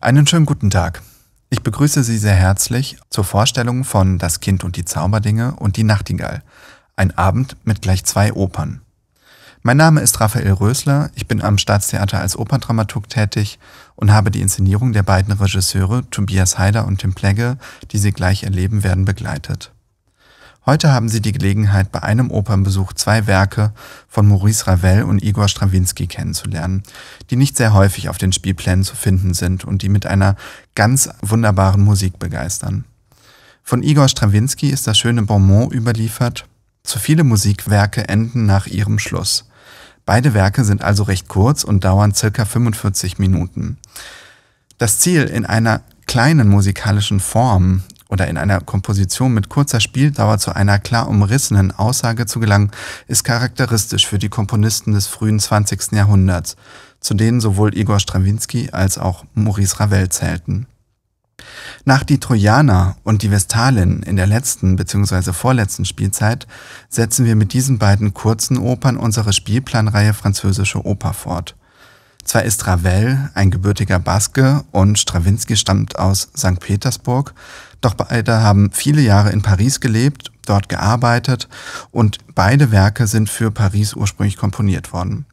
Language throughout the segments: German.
Einen schönen guten Tag. Ich begrüße Sie sehr herzlich zur Vorstellung von Das Kind und die Zauberdinge und die Nachtigall. Ein Abend mit gleich zwei Opern. Mein Name ist Raphael Rösler, ich bin am Staatstheater als Operndramaturg tätig und habe die Inszenierung der beiden Regisseure Tobias Haider und Tim Plegge, die Sie gleich erleben werden, begleitet. Heute haben Sie die Gelegenheit, bei einem Opernbesuch zwei Werke von Maurice Ravel und Igor Strawinski kennenzulernen, die nicht sehr häufig auf den Spielplänen zu finden sind und die mit einer ganz wunderbaren Musik begeistern. Von Igor Strawinski ist das schöne Bonmot überliefert, zu viele Musikwerke enden nach ihrem Schluss. Beide Werke sind also recht kurz und dauern circa 45 Minuten. Das Ziel, in einer kleinen musikalischen Form oder in einer Komposition mit kurzer Spieldauer zu einer klar umrissenen Aussage zu gelangen, ist charakteristisch für die Komponisten des frühen 20. Jahrhunderts, zu denen sowohl Igor Strawinski als auch Maurice Ravel zählten. Nach die Trojaner und die Vestalin in der letzten bzw. vorletzten Spielzeit setzen wir mit diesen beiden kurzen Opern unsere Spielplanreihe Französische Oper fort. Zwar ist Ravel ein gebürtiger Baske und Strawinski stammt aus St. Petersburg, doch beide haben viele Jahre in Paris gelebt, dort gearbeitet und beide Werke sind für Paris ursprünglich komponiert worden.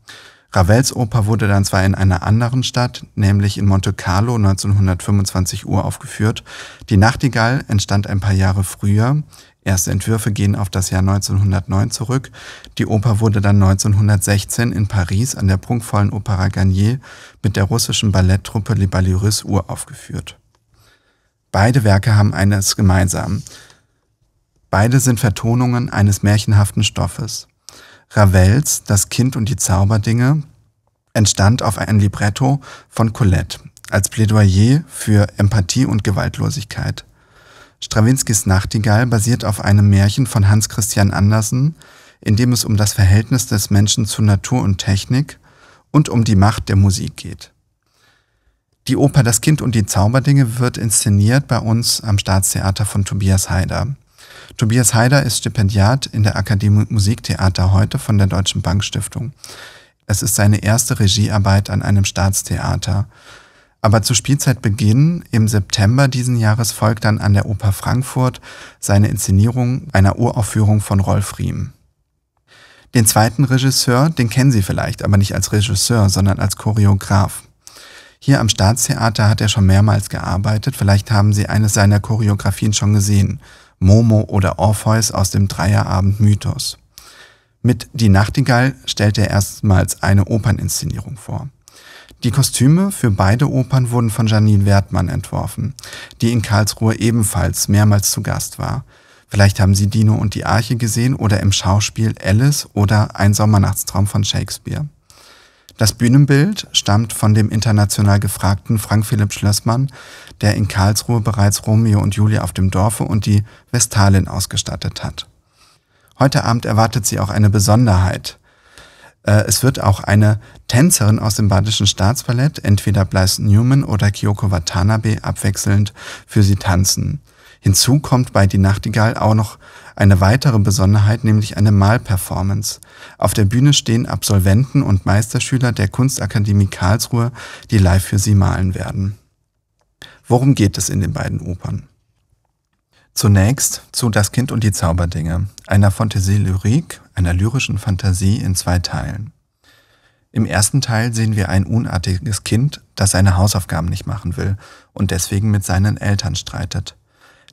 Ravels Oper wurde dann zwar in einer anderen Stadt, nämlich in Monte Carlo 1925 Uhr aufgeführt. Die Nachtigall entstand ein paar Jahre früher Erste Entwürfe gehen auf das Jahr 1909 zurück. Die Oper wurde dann 1916 in Paris an der prunkvollen Opera Garnier mit der russischen Balletttruppe Les Balyrus uraufgeführt. Beide Werke haben eines gemeinsam. Beide sind Vertonungen eines märchenhaften Stoffes. Ravels Das Kind und die Zauberdinge entstand auf ein Libretto von Colette als Plädoyer für Empathie und Gewaltlosigkeit. Strawinskys Nachtigall basiert auf einem Märchen von Hans Christian Andersen, in dem es um das Verhältnis des Menschen zu Natur und Technik und um die Macht der Musik geht. Die Oper Das Kind und die Zauberdinge wird inszeniert bei uns am Staatstheater von Tobias Haider. Tobias Haider ist Stipendiat in der Akademie Musiktheater heute von der Deutschen Bank Stiftung. Es ist seine erste Regiearbeit an einem Staatstheater. Aber zu Spielzeitbeginn im September diesen Jahres folgt dann an der Oper Frankfurt seine Inszenierung einer Uraufführung von Rolf Riem. Den zweiten Regisseur, den kennen Sie vielleicht, aber nicht als Regisseur, sondern als Choreograf. Hier am Staatstheater hat er schon mehrmals gearbeitet, vielleicht haben Sie eines seiner Choreografien schon gesehen, Momo oder Orpheus aus dem Dreierabend Mythos. Mit Die Nachtigall stellt er erstmals eine Operninszenierung vor. Die Kostüme für beide Opern wurden von Janine Wertmann entworfen, die in Karlsruhe ebenfalls mehrmals zu Gast war. Vielleicht haben Sie Dino und die Arche gesehen oder im Schauspiel Alice oder Ein Sommernachtstraum von Shakespeare. Das Bühnenbild stammt von dem international gefragten Frank Philipp Schlössmann, der in Karlsruhe bereits Romeo und Julia auf dem Dorfe und die Vestalin ausgestattet hat. Heute Abend erwartet sie auch eine Besonderheit. Äh, es wird auch eine Tänzerin aus dem Badischen Staatsballett, entweder Blythe Newman oder Kyoko Watanabe, abwechselnd für sie tanzen. Hinzu kommt bei Die Nachtigall auch noch eine weitere Besonderheit, nämlich eine Malperformance. Auf der Bühne stehen Absolventen und Meisterschüler der Kunstakademie Karlsruhe, die live für sie malen werden. Worum geht es in den beiden Opern? Zunächst zu Das Kind und die Zauberdinge, einer Fantasie Lyrik, einer lyrischen Fantasie in zwei Teilen. Im ersten Teil sehen wir ein unartiges Kind, das seine Hausaufgaben nicht machen will und deswegen mit seinen Eltern streitet.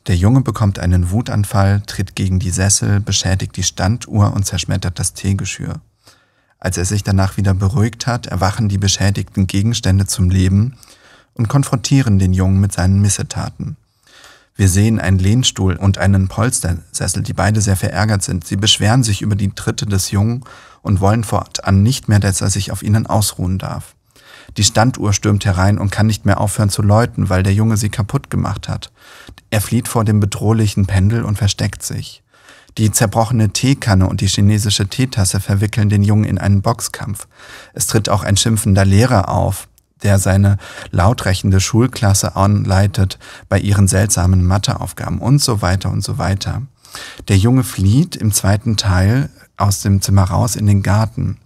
Der Junge bekommt einen Wutanfall, tritt gegen die Sessel, beschädigt die Standuhr und zerschmettert das Teegeschirr. Als er sich danach wieder beruhigt hat, erwachen die beschädigten Gegenstände zum Leben und konfrontieren den Jungen mit seinen Missetaten. Wir sehen einen Lehnstuhl und einen Polstersessel, die beide sehr verärgert sind. Sie beschweren sich über die Tritte des Jungen und wollen fortan nicht mehr, dass er sich auf ihnen ausruhen darf. Die Standuhr stürmt herein und kann nicht mehr aufhören zu läuten, weil der Junge sie kaputt gemacht hat. Er flieht vor dem bedrohlichen Pendel und versteckt sich. Die zerbrochene Teekanne und die chinesische Teetasse verwickeln den Jungen in einen Boxkampf. Es tritt auch ein schimpfender Lehrer auf, der seine lautrechende Schulklasse anleitet bei ihren seltsamen Matheaufgaben und so weiter und so weiter. Der Junge flieht im zweiten Teil aus dem Zimmer raus in den Garten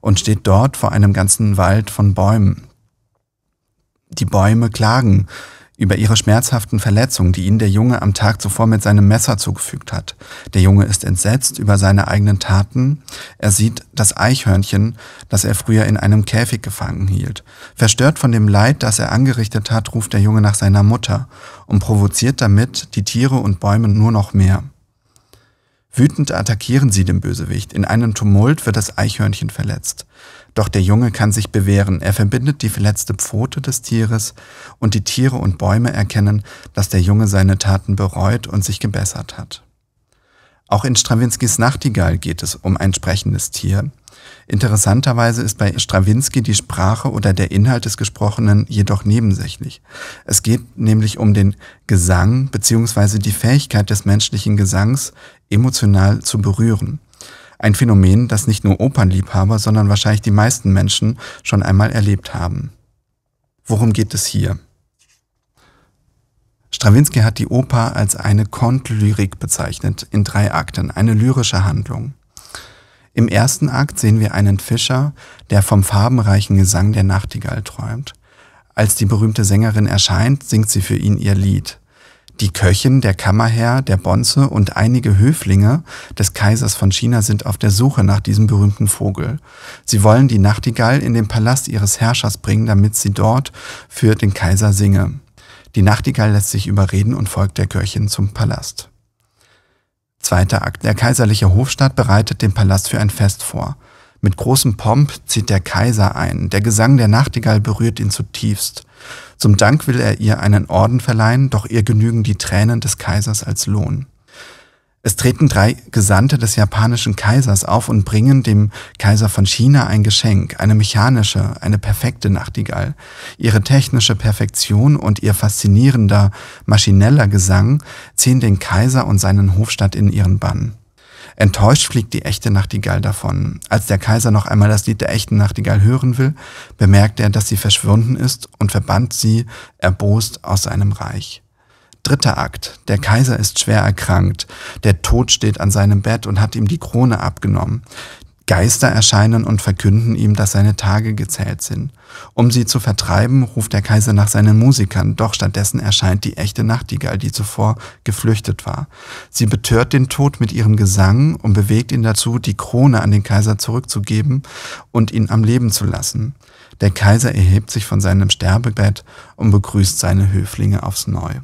und steht dort vor einem ganzen Wald von Bäumen. Die Bäume klagen über ihre schmerzhaften Verletzungen, die ihnen der Junge am Tag zuvor mit seinem Messer zugefügt hat. Der Junge ist entsetzt über seine eigenen Taten. Er sieht das Eichhörnchen, das er früher in einem Käfig gefangen hielt. Verstört von dem Leid, das er angerichtet hat, ruft der Junge nach seiner Mutter und provoziert damit die Tiere und Bäume nur noch mehr. Wütend attackieren sie den Bösewicht. In einem Tumult wird das Eichhörnchen verletzt. Doch der Junge kann sich bewähren. Er verbindet die verletzte Pfote des Tieres und die Tiere und Bäume erkennen, dass der Junge seine Taten bereut und sich gebessert hat. Auch in Strawinskys Nachtigall geht es um ein sprechendes Tier. Interessanterweise ist bei Strawinsky die Sprache oder der Inhalt des Gesprochenen jedoch nebensächlich. Es geht nämlich um den Gesang bzw. die Fähigkeit des menschlichen Gesangs, emotional zu berühren. Ein Phänomen, das nicht nur Opernliebhaber, sondern wahrscheinlich die meisten Menschen schon einmal erlebt haben. Worum geht es hier? Strawinski hat die Oper als eine Kontlyrik bezeichnet, in drei Akten, eine lyrische Handlung. Im ersten Akt sehen wir einen Fischer, der vom farbenreichen Gesang der Nachtigall träumt. Als die berühmte Sängerin erscheint, singt sie für ihn ihr Lied. Die Köchin, der Kammerherr, der Bonze und einige Höflinge des Kaisers von China sind auf der Suche nach diesem berühmten Vogel. Sie wollen die Nachtigall in den Palast ihres Herrschers bringen, damit sie dort für den Kaiser singe. Die Nachtigall lässt sich überreden und folgt der Köchin zum Palast. Zweiter Akt. Der kaiserliche Hofstaat bereitet den Palast für ein Fest vor. Mit großem Pomp zieht der Kaiser ein. Der Gesang der Nachtigall berührt ihn zutiefst. Zum Dank will er ihr einen Orden verleihen, doch ihr genügen die Tränen des Kaisers als Lohn. Es treten drei Gesandte des japanischen Kaisers auf und bringen dem Kaiser von China ein Geschenk, eine mechanische, eine perfekte Nachtigall. Ihre technische Perfektion und ihr faszinierender, maschineller Gesang ziehen den Kaiser und seinen Hofstadt in ihren Bann. Enttäuscht fliegt die echte Nachtigall davon. Als der Kaiser noch einmal das Lied der echten Nachtigall hören will, bemerkt er, dass sie verschwunden ist und verbannt sie erbost aus seinem Reich. Dritter Akt. Der Kaiser ist schwer erkrankt. Der Tod steht an seinem Bett und hat ihm die Krone abgenommen. Geister erscheinen und verkünden ihm, dass seine Tage gezählt sind. Um sie zu vertreiben, ruft der Kaiser nach seinen Musikern, doch stattdessen erscheint die echte Nachtigall, die zuvor geflüchtet war. Sie betört den Tod mit ihrem Gesang und bewegt ihn dazu, die Krone an den Kaiser zurückzugeben und ihn am Leben zu lassen. Der Kaiser erhebt sich von seinem Sterbebett und begrüßt seine Höflinge aufs Neue.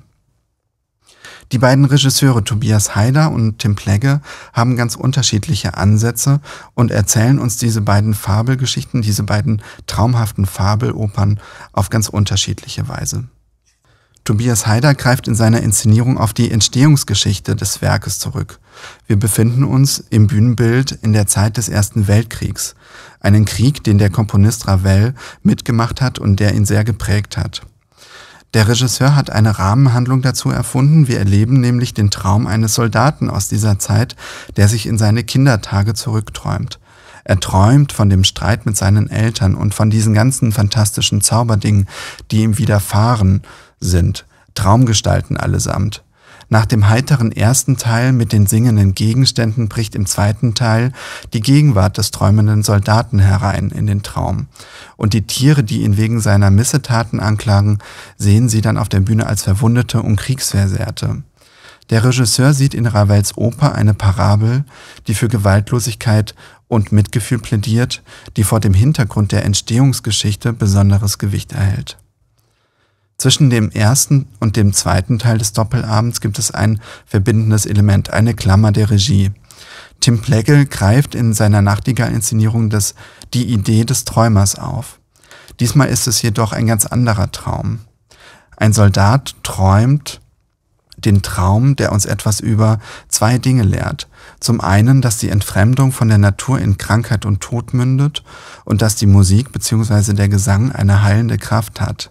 Die beiden Regisseure Tobias Haider und Tim Plegge haben ganz unterschiedliche Ansätze und erzählen uns diese beiden Fabelgeschichten, diese beiden traumhaften Fabelopern auf ganz unterschiedliche Weise. Tobias Haider greift in seiner Inszenierung auf die Entstehungsgeschichte des Werkes zurück. Wir befinden uns im Bühnenbild in der Zeit des Ersten Weltkriegs. Einen Krieg, den der Komponist Ravel mitgemacht hat und der ihn sehr geprägt hat. Der Regisseur hat eine Rahmenhandlung dazu erfunden. Wir erleben nämlich den Traum eines Soldaten aus dieser Zeit, der sich in seine Kindertage zurückträumt. Er träumt von dem Streit mit seinen Eltern und von diesen ganzen fantastischen Zauberdingen, die ihm widerfahren sind. Traumgestalten allesamt. Nach dem heiteren ersten Teil mit den singenden Gegenständen bricht im zweiten Teil die Gegenwart des träumenden Soldaten herein in den Traum. Und die Tiere, die ihn wegen seiner Missetaten anklagen, sehen sie dann auf der Bühne als Verwundete und Kriegsversehrte. Der Regisseur sieht in Ravels Oper eine Parabel, die für Gewaltlosigkeit und Mitgefühl plädiert, die vor dem Hintergrund der Entstehungsgeschichte besonderes Gewicht erhält. Zwischen dem ersten und dem zweiten Teil des Doppelabends gibt es ein verbindendes Element, eine Klammer der Regie. Tim Plegel greift in seiner Nachtigall-Inszenierung die Idee des Träumers auf. Diesmal ist es jedoch ein ganz anderer Traum. Ein Soldat träumt den Traum, der uns etwas über zwei Dinge lehrt. Zum einen, dass die Entfremdung von der Natur in Krankheit und Tod mündet und dass die Musik bzw. der Gesang eine heilende Kraft hat.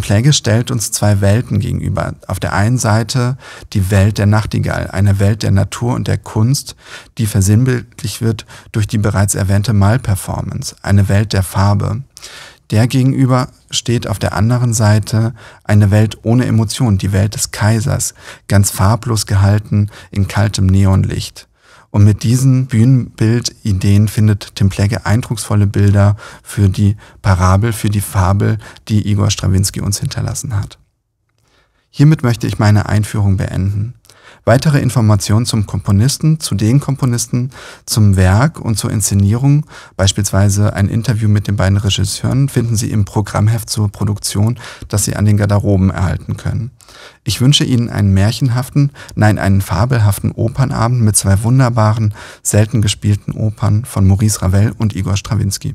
Pläge stellt uns zwei Welten gegenüber. Auf der einen Seite die Welt der Nachtigall, eine Welt der Natur und der Kunst, die versinnbildlich wird durch die bereits erwähnte Malperformance, eine Welt der Farbe. Der gegenüber steht auf der anderen Seite eine Welt ohne Emotion, die Welt des Kaisers, ganz farblos gehalten in kaltem Neonlicht. Und mit diesen Bühnenbildideen findet Tim Plegge eindrucksvolle Bilder für die Parabel, für die Fabel, die Igor Strawinski uns hinterlassen hat. Hiermit möchte ich meine Einführung beenden. Weitere Informationen zum Komponisten, zu den Komponisten, zum Werk und zur Inszenierung, beispielsweise ein Interview mit den beiden Regisseuren, finden Sie im Programmheft zur Produktion, das Sie an den Garderoben erhalten können. Ich wünsche Ihnen einen märchenhaften, nein, einen fabelhaften Opernabend mit zwei wunderbaren, selten gespielten Opern von Maurice Ravel und Igor Strawinski.